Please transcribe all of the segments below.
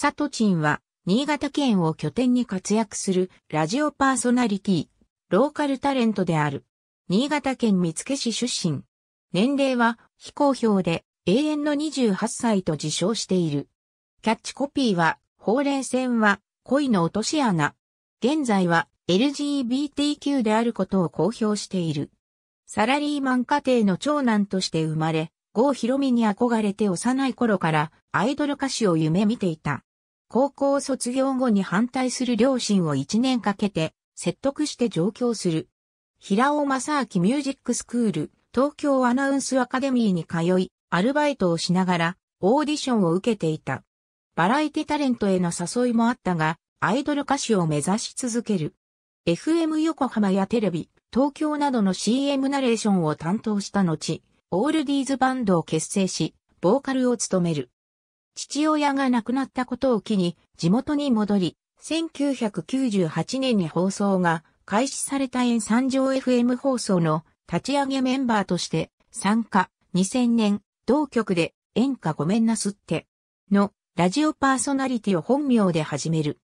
サトチンは、新潟県を拠点に活躍するラジオパーソナリティ、ローカルタレントである。新潟県見附市出身。年齢は非公表で永遠の28歳と自称している。キャッチコピーは、ほうれい線は恋の落とし穴。現在は LGBTQ であることを公表している。サラリーマン家庭の長男として生まれ、郷ひろみに憧れて幼い頃からアイドル歌手を夢見ていた。高校卒業後に反対する両親を1年かけて説得して上京する。平尾正明ミュージックスクール東京アナウンスアカデミーに通い、アルバイトをしながらオーディションを受けていた。バラエティタレントへの誘いもあったが、アイドル歌手を目指し続ける。FM 横浜やテレビ、東京などの CM ナレーションを担当した後、オールディーズバンドを結成し、ボーカルを務める。父親が亡くなったことを機に地元に戻り、1998年に放送が開始された円三条 FM 放送の立ち上げメンバーとして参加2000年同局で演歌ごめんなすってのラジオパーソナリティを本名で始める。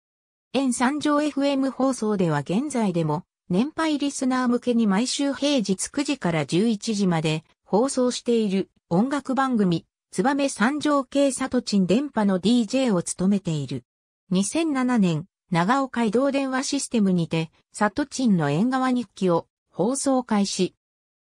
円三条 FM 放送では現在でも年配リスナー向けに毎週平日9時から11時まで放送している音楽番組め三条系里鎮電波の DJ を務めている。2007年、長岡移動電話システムにて、里鎮の縁側日記を放送開始。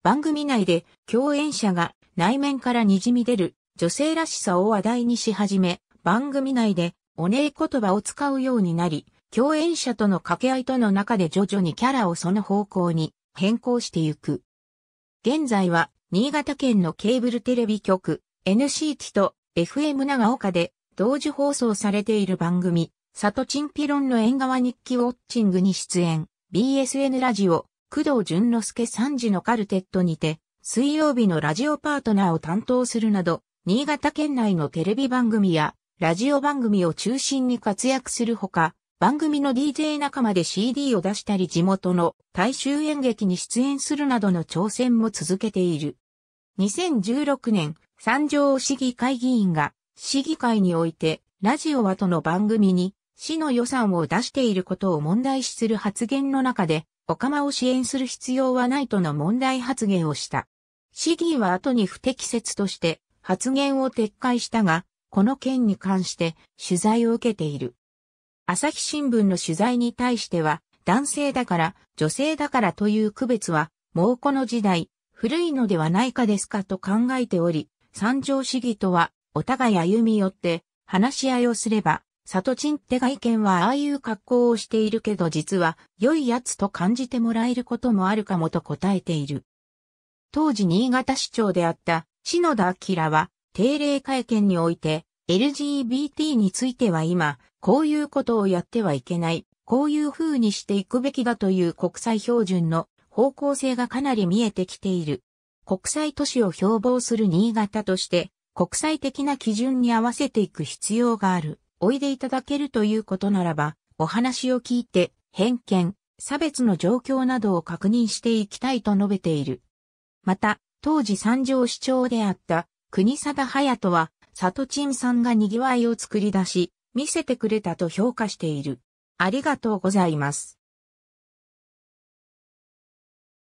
番組内で共演者が内面から滲み出る女性らしさを話題にし始め、番組内でお礼言葉を使うようになり、共演者との掛け合いとの中で徐々にキャラをその方向に変更してゆく。現在は新潟県のケーブルテレビ局、NCT と FM 長岡で同時放送されている番組、サトチンピロンの縁側日記ウォッチングに出演、BSN ラジオ、工藤淳之介3時のカルテットにて、水曜日のラジオパートナーを担当するなど、新潟県内のテレビ番組やラジオ番組を中心に活躍するほか、番組の DJ 仲間で CD を出したり地元の大衆演劇に出演するなどの挑戦も続けている。2016年、三条市議会議員が、市議会において、ラジオはとの番組に、市の予算を出していることを問題視する発言の中で、お釜を支援する必要はないとの問題発言をした。市議は後に不適切として、発言を撤回したが、この件に関して取材を受けている。朝日新聞の取材に対しては、男性だから女性だからという区別は、もうこの時代、古いのではないかですかと考えており、三条主義とは、お互い歩み寄って、話し合いをすれば、里賃って外見はああいう格好をしているけど実は良いやつと感じてもらえることもあるかもと答えている。当時新潟市長であった篠田明は定例会見において LGBT については今こういうことをやってはいけない、こういう風にしていくべきだという国際標準の方向性がかなり見えてきている。国際都市を標榜する新潟として、国際的な基準に合わせていく必要がある。おいでいただけるということならば、お話を聞いて、偏見、差別の状況などを確認していきたいと述べている。また、当時三条市長であった国貞隼人は、里陳さんが賑わいを作り出し、見せてくれたと評価している。ありがとうございます。